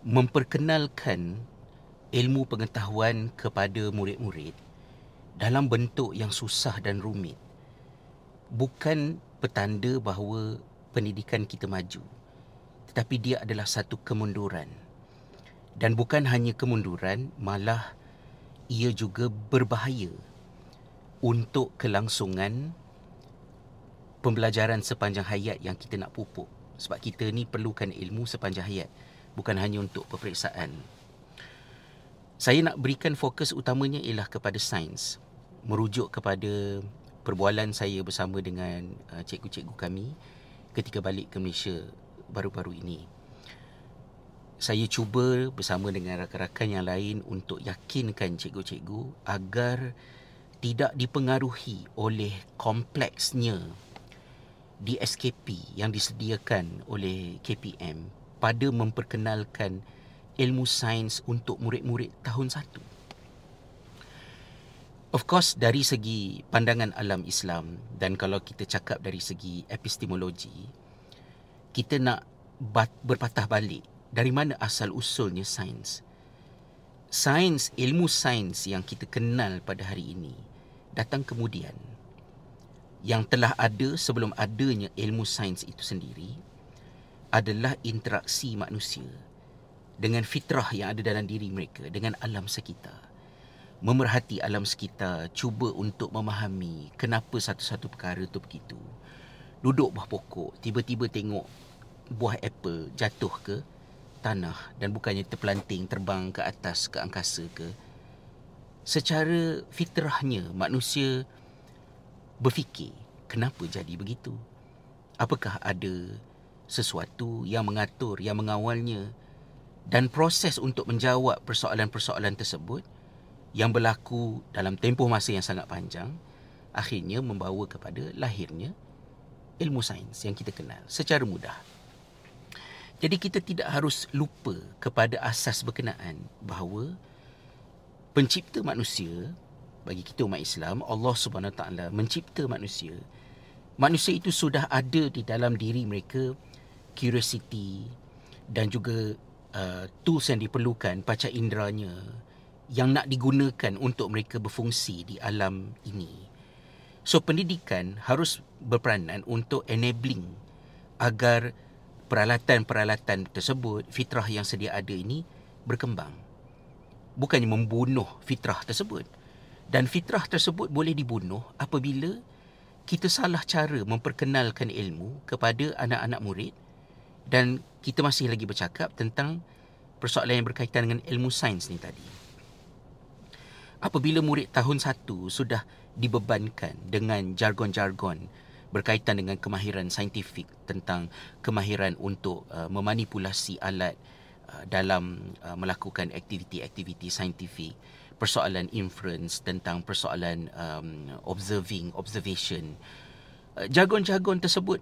memperkenalkan ilmu pengetahuan kepada murid-murid dalam bentuk yang susah dan rumit bukan petanda bahawa pendidikan kita maju tetapi dia adalah satu kemunduran dan bukan hanya kemunduran malah ia juga berbahaya untuk kelangsungan pembelajaran sepanjang hayat yang kita nak pupuk sebab kita ni perlukan ilmu sepanjang hayat bukan hanya untuk peperiksaan. Saya nak berikan fokus utamanya ialah kepada sains. Merujuk kepada perbualan saya bersama dengan uh, cikgu-cikgu kami ketika balik ke Malaysia baru-baru ini. Saya cuba bersama dengan rakan-rakan yang lain untuk yakinkan cikgu-cikgu agar tidak dipengaruhi oleh kompleksnya DSKP yang disediakan oleh KPM pada memperkenalkan ilmu sains untuk murid-murid tahun satu. Of course dari segi pandangan alam Islam dan kalau kita cakap dari segi epistemologi kita nak berpatah balik dari mana asal usulnya sains. Sains, ilmu sains yang kita kenal pada hari ini datang kemudian yang telah ada sebelum adanya ilmu sains itu sendiri adalah interaksi manusia dengan fitrah yang ada dalam diri mereka, dengan alam sekitar. Memerhati alam sekitar, cuba untuk memahami kenapa satu-satu perkara itu begitu. Duduk buah pokok, tiba-tiba tengok buah apple jatuh ke tanah dan bukannya terpelanting, terbang ke atas, ke angkasa ke. Secara fitrahnya, manusia berfikir kenapa jadi begitu. Apakah ada sesuatu yang mengatur, yang mengawalnya dan proses untuk menjawab persoalan-persoalan tersebut yang berlaku dalam tempoh masa yang sangat panjang akhirnya membawa kepada lahirnya ilmu sains yang kita kenal secara mudah. Jadi kita tidak harus lupa kepada asas berkenaan bahawa pencipta manusia bagi kita umat Islam Allah Subhanahu Wa taala mencipta manusia manusia itu sudah ada di dalam diri mereka curiosity dan juga uh, tools yang diperlukan panca inderanya yang nak digunakan untuk mereka berfungsi di alam ini. So pendidikan harus berperanan untuk enabling agar peralatan-peralatan tersebut, fitrah yang sedia ada ini berkembang. Bukannya membunuh fitrah tersebut. Dan fitrah tersebut boleh dibunuh apabila kita salah cara memperkenalkan ilmu kepada anak-anak murid dan kita masih lagi bercakap tentang persoalan yang berkaitan dengan ilmu sains ni tadi. Apabila murid tahun satu sudah dibebankan dengan jargon-jargon berkaitan dengan kemahiran saintifik tentang kemahiran untuk uh, memanipulasi alat uh, dalam uh, melakukan aktiviti-aktiviti saintifik, persoalan inference tentang persoalan um, observing, observation. Uh, jargon-jargon tersebut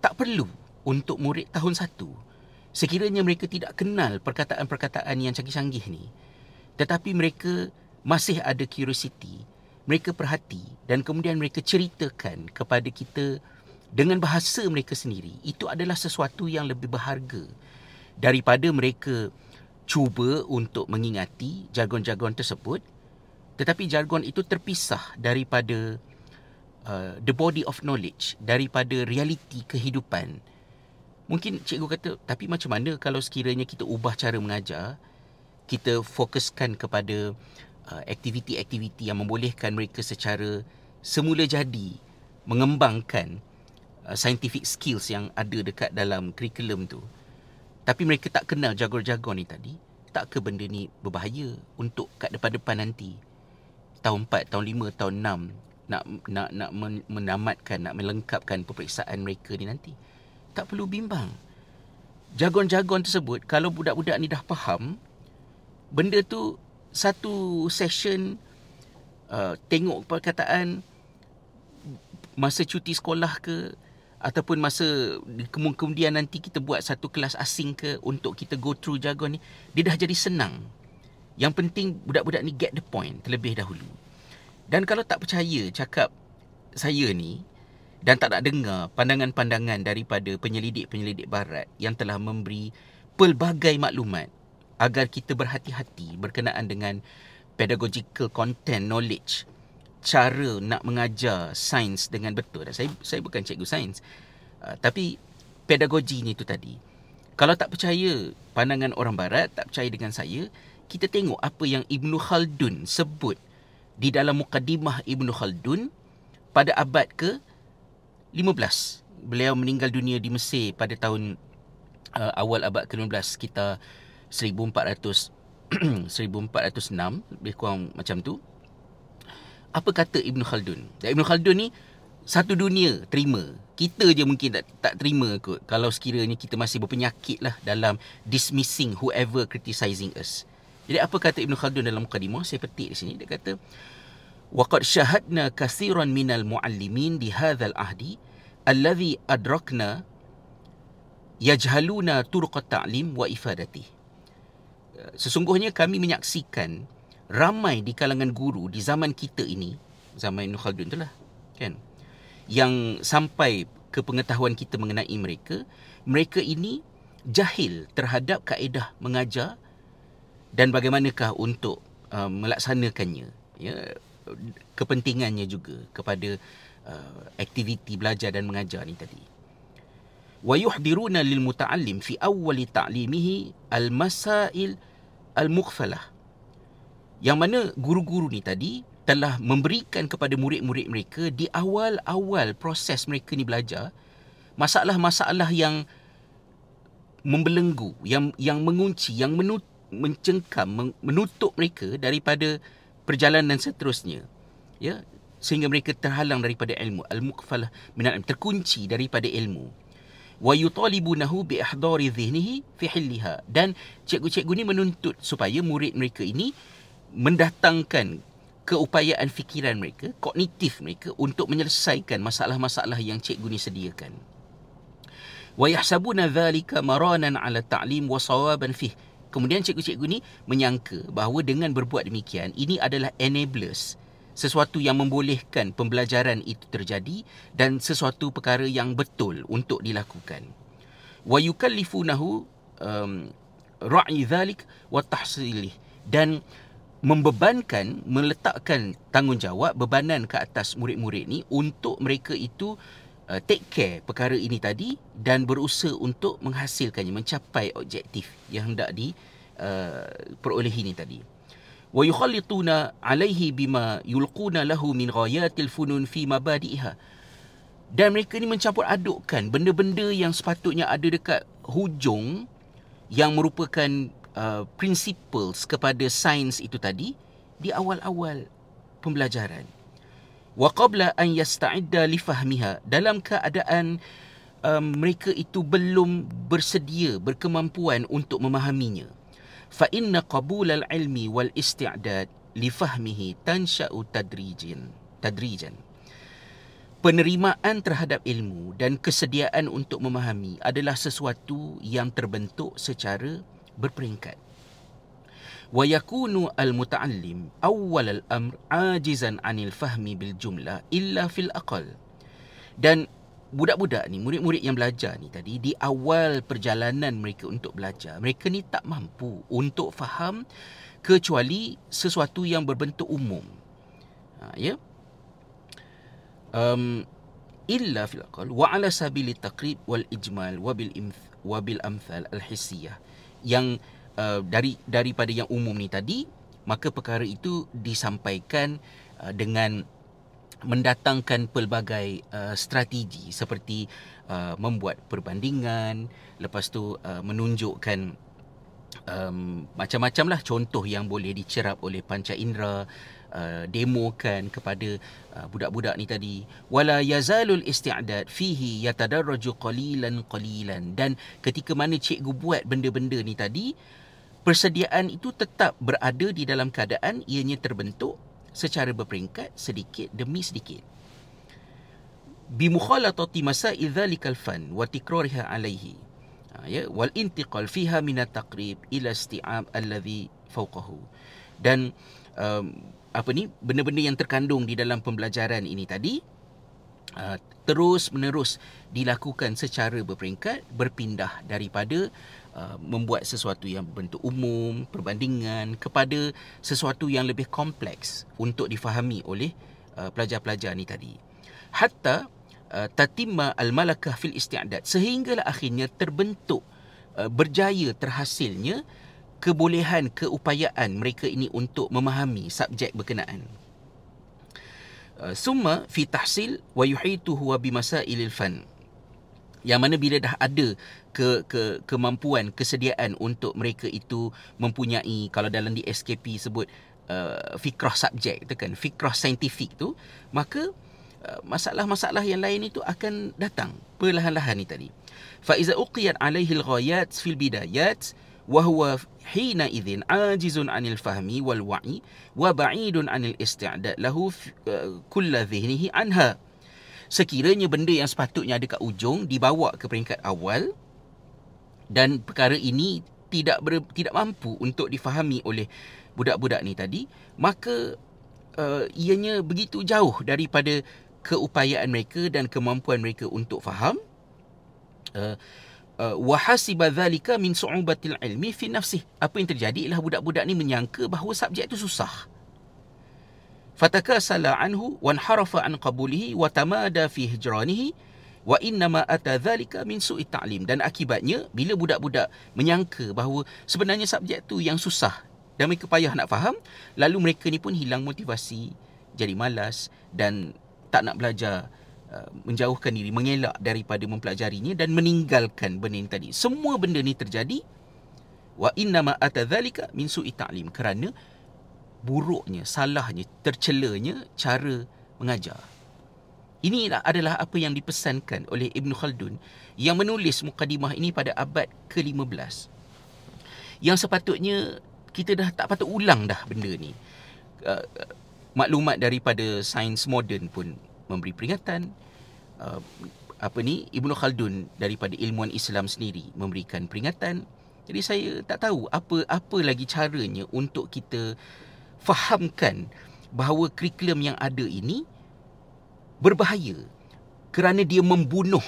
tak perlu untuk murid tahun satu sekiranya mereka tidak kenal perkataan-perkataan yang canggih-canggih ni tetapi mereka masih ada curiosity mereka perhati dan kemudian mereka ceritakan kepada kita dengan bahasa mereka sendiri itu adalah sesuatu yang lebih berharga daripada mereka cuba untuk mengingati jargon-jargon tersebut tetapi jargon itu terpisah daripada uh, the body of knowledge daripada realiti kehidupan mungkin cikgu kata tapi macam mana kalau sekiranya kita ubah cara mengajar kita fokuskan kepada uh, aktiviti-aktiviti yang membolehkan mereka secara semula jadi mengembangkan uh, scientific skills yang ada dekat dalam curriculum tu tapi mereka tak kenal jagor-jagor ni tadi tak ke benda ni berbahaya untuk kat depan-depan nanti tahun 4 tahun 5 tahun 6 nak nak nak menamatkan nak melengkapkan peperiksaan mereka ni nanti tak perlu bimbang. Jargon-jargon tersebut, kalau budak-budak ni dah faham, benda tu satu session uh, tengok perkataan masa cuti sekolah ke ataupun masa kemudian nanti kita buat satu kelas asing ke untuk kita go through jargon ni, dia dah jadi senang. Yang penting budak-budak ni get the point terlebih dahulu. Dan kalau tak percaya cakap saya ni, dan tak nak dengar pandangan-pandangan daripada penyelidik-penyelidik barat yang telah memberi pelbagai maklumat agar kita berhati-hati berkenaan dengan pedagogical content knowledge cara nak mengajar sains dengan betul dan saya saya bukan cikgu sains uh, tapi pedagogi ni tu tadi kalau tak percaya pandangan orang barat tak percaya dengan saya kita tengok apa yang Ibnu Khaldun sebut di dalam mukadimah Ibnu Khaldun pada abad ke 15 beliau meninggal dunia di Mesir pada tahun uh, awal abad ke-15 kita 1400 1406 lebih kurang macam tu apa kata Ibn Khaldun dan Ibn Khaldun ni satu dunia terima kita je mungkin tak, tak terima kot kalau sekiranya kita masih berpenyakit lah dalam dismissing whoever criticizing us jadi apa kata Ibn Khaldun dalam mukadimah saya petik di sini dia kata وقد شاهدنا كثيرا من المعلمين لهذا العهد الذي أدركنا يجهلون طرق التعليم وإفادته Sesungguhnya kami menyaksikan ramai di kalangan guru di zaman kita ini, zaman Ibn Khaldun itulah, kan? Yang sampai ke pengetahuan kita mengenai mereka, mereka ini jahil terhadap kaedah mengajar dan bagaimanakah untuk uh, melaksanakannya. Ya, kepentingannya juga kepada uh, aktiviti belajar dan mengajar ni tadi. Wa yuhdiruna lil muta'allim fi awwali ta'limihi al masail al mukhfalah. Yang mana guru-guru ni tadi telah memberikan kepada murid-murid mereka di awal-awal proses mereka ni belajar masalah-masalah yang membelenggu yang yang mengunci yang menut, mencengkam menutup mereka daripada perjalanan seterusnya ya sehingga mereka terhalang daripada ilmu al-mukfalah min al terkunci daripada ilmu wa yutalibunahu bi ihdari dhihnihi fi hilliha dan cikgu-cikgu ni menuntut supaya murid mereka ini mendatangkan keupayaan fikiran mereka kognitif mereka untuk menyelesaikan masalah-masalah yang cikgu ni sediakan wa yahsabuna dhalika maranan ala ta'lim wa sawaban fihi kemudian cikgu-cikgu ni menyangka bahawa dengan berbuat demikian ini adalah enablers sesuatu yang membolehkan pembelajaran itu terjadi dan sesuatu perkara yang betul untuk dilakukan wa yukallifunahu um, ra'i dhalik tahsilih dan membebankan meletakkan tanggungjawab bebanan ke atas murid-murid ni untuk mereka itu uh, take care perkara ini tadi dan berusaha untuk menghasilkannya mencapai objektif yang hendak di uh, peroleh ini tadi wa yukhallituna alaihi bima yulquna lahu min ghayatil funun fi mabadiha dan mereka ni mencampur adukkan benda-benda yang sepatutnya ada dekat hujung yang merupakan uh, principles kepada sains itu tadi di awal-awal pembelajaran wa qabla an yasta'idda li fahmiha dalam keadaan um, mereka itu belum bersedia berkemampuan untuk memahaminya fa inna qabul al ilmi wal isti'dad li fahmihi tansha'u tadrijin tadrijan penerimaan terhadap ilmu dan kesediaan untuk memahami adalah sesuatu yang terbentuk secara berperingkat wa yakunu al muta'allim awwal al amr ajizan anil fahmi bil jumla illa fil aqal dan budak-budak ni murid-murid yang belajar ni tadi di awal perjalanan mereka untuk belajar mereka ni tak mampu untuk faham kecuali sesuatu yang berbentuk umum ha, ya um illa fil aqal wa ala sabili taqrib wal ijmal wa bil Imth wa bil amthal al hissiyah yang Uh, dari daripada yang umum ni tadi maka perkara itu disampaikan uh, dengan mendatangkan pelbagai uh, strategi seperti uh, membuat perbandingan lepas tu uh, menunjukkan um, macam-macam lah contoh yang boleh dicerap oleh panca indera uh, demokan kepada uh, budak-budak ni tadi wala yazalul isti'dad fihi yatadarraju qalilan qalilan dan ketika mana cikgu buat benda-benda ni tadi persediaan itu tetap berada di dalam keadaan ianya terbentuk secara berperingkat sedikit demi sedikit bi mukhalatati masail dhalikal fan wa tikrariha alayhi ha, ya wal intiqal fiha min at taqrib ila isti'ab alladhi fawqahu dan um, apa ni benda-benda yang terkandung di dalam pembelajaran ini tadi uh, ha, terus menerus dilakukan secara berperingkat berpindah daripada Uh, membuat sesuatu yang bentuk umum, perbandingan kepada sesuatu yang lebih kompleks untuk difahami oleh uh, pelajar-pelajar ni tadi. Hatta uh, tatimma al-malakah fil istiadat sehinggalah akhirnya terbentuk uh, berjaya terhasilnya kebolehan keupayaan mereka ini untuk memahami subjek berkenaan. Uh, summa fi tahsil wa yuhituhu wa bimasailil fan. Yang mana bila dah ada ke, ke kemampuan kesediaan untuk mereka itu mempunyai kalau dalam di SKP sebut uh, fikrah subjek tu kan fikrah saintifik tu maka uh, masalah-masalah yang lain itu akan datang perlahan-lahan ni tadi fa iza uqiyat alaihi alghayat fil bidayat wa huwa hina idzin ajizun anil fahmi wal wa'i wa ba'idun anil isti'dad lahu uh, kull dhihnihi anha sekiranya benda yang sepatutnya ada kat ujung dibawa ke peringkat awal dan perkara ini tidak ber, tidak mampu untuk difahami oleh budak-budak ni tadi maka uh, ianya begitu jauh daripada keupayaan mereka dan kemampuan mereka untuk faham uh, uh, wa hasiba dhalika min su'ubatil ilmi fi nafsihi apa yang terjadi ialah budak-budak ni menyangka bahawa subjek itu susah fataka sala anhu wanharafa an qabulihi wa tamada fi hijranihi wa inna ma atadzalika min su'i ta'lim dan akibatnya bila budak-budak menyangka bahawa sebenarnya subjek tu yang susah dan mereka payah nak faham lalu mereka ni pun hilang motivasi jadi malas dan tak nak belajar uh, menjauhkan diri mengelak daripada mempelajarinya dan meninggalkan benda ini tadi semua benda ni terjadi wa inna ma atadzalika min su'i ta'lim kerana buruknya salahnya tercelanya cara mengajar Inilah adalah apa yang dipesankan oleh Ibn Khaldun yang menulis mukadimah ini pada abad ke-15. Yang sepatutnya kita dah tak patut ulang dah benda ni. Uh, maklumat daripada sains moden pun memberi peringatan uh, apa ni Ibn Khaldun daripada ilmuan Islam sendiri memberikan peringatan. Jadi saya tak tahu apa apa lagi caranya untuk kita fahamkan bahawa kurikulum yang ada ini berbahaya kerana dia membunuh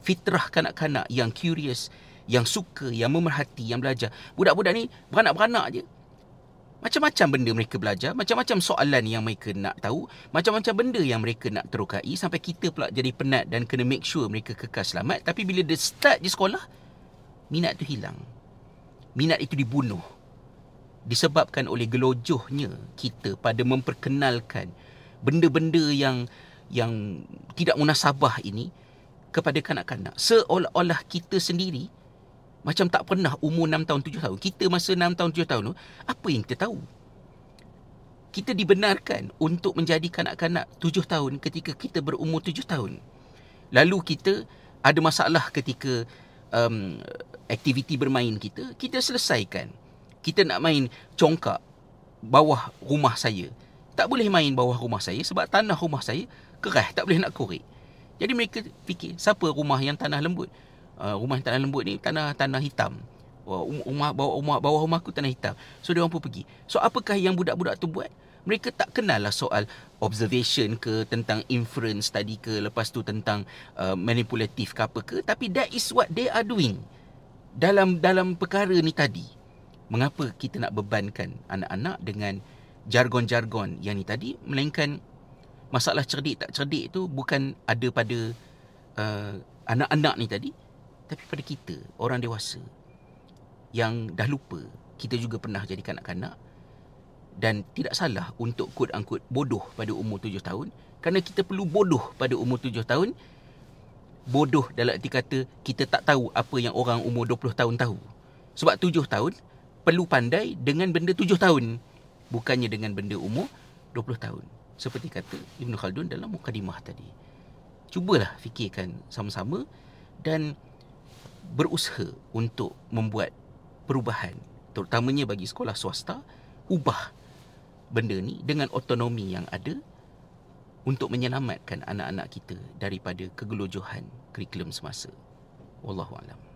fitrah kanak-kanak yang curious, yang suka, yang memerhati, yang belajar. Budak-budak ni beranak-beranak je. Macam-macam benda mereka belajar, macam-macam soalan yang mereka nak tahu, macam-macam benda yang mereka nak terokai sampai kita pula jadi penat dan kena make sure mereka kekal selamat. Tapi bila dia start di sekolah, minat tu hilang. Minat itu dibunuh. Disebabkan oleh gelojohnya kita pada memperkenalkan benda-benda yang yang tidak munasabah ini kepada kanak-kanak. Seolah-olah kita sendiri macam tak pernah umur 6 tahun, 7 tahun. Kita masa 6 tahun, 7 tahun tu, apa yang kita tahu? Kita dibenarkan untuk menjadi kanak-kanak 7 tahun ketika kita berumur 7 tahun. Lalu kita ada masalah ketika um, aktiviti bermain kita, kita selesaikan. Kita nak main congkak bawah rumah saya tak boleh main bawah rumah saya sebab tanah rumah saya keras tak boleh nak korek jadi mereka fikir siapa rumah yang tanah lembut uh, rumah yang tanah lembut ni tanah tanah hitam rumah um, bawah rumah bawah rumah aku tanah hitam so dia orang pun pergi so apakah yang budak-budak tu buat mereka tak kenal lah soal observation ke tentang inference tadi ke lepas tu tentang uh, manipulatif ke apa ke tapi that is what they are doing dalam dalam perkara ni tadi mengapa kita nak bebankan anak-anak dengan jargon-jargon yang ni tadi melainkan masalah cerdik tak cerdik tu bukan ada pada uh, anak-anak ni tadi tapi pada kita orang dewasa yang dah lupa kita juga pernah jadi kanak-kanak dan tidak salah untuk kod angkut bodoh pada umur tujuh tahun kerana kita perlu bodoh pada umur tujuh tahun bodoh dalam arti kata kita tak tahu apa yang orang umur dua puluh tahun tahu sebab tujuh tahun perlu pandai dengan benda tujuh tahun bukannya dengan benda umur 20 tahun seperti kata Ibn Khaldun dalam mukadimah tadi cubalah fikirkan sama-sama dan berusaha untuk membuat perubahan terutamanya bagi sekolah swasta ubah benda ni dengan otonomi yang ada untuk menyelamatkan anak-anak kita daripada kegelojohan kurikulum semasa wallahu alam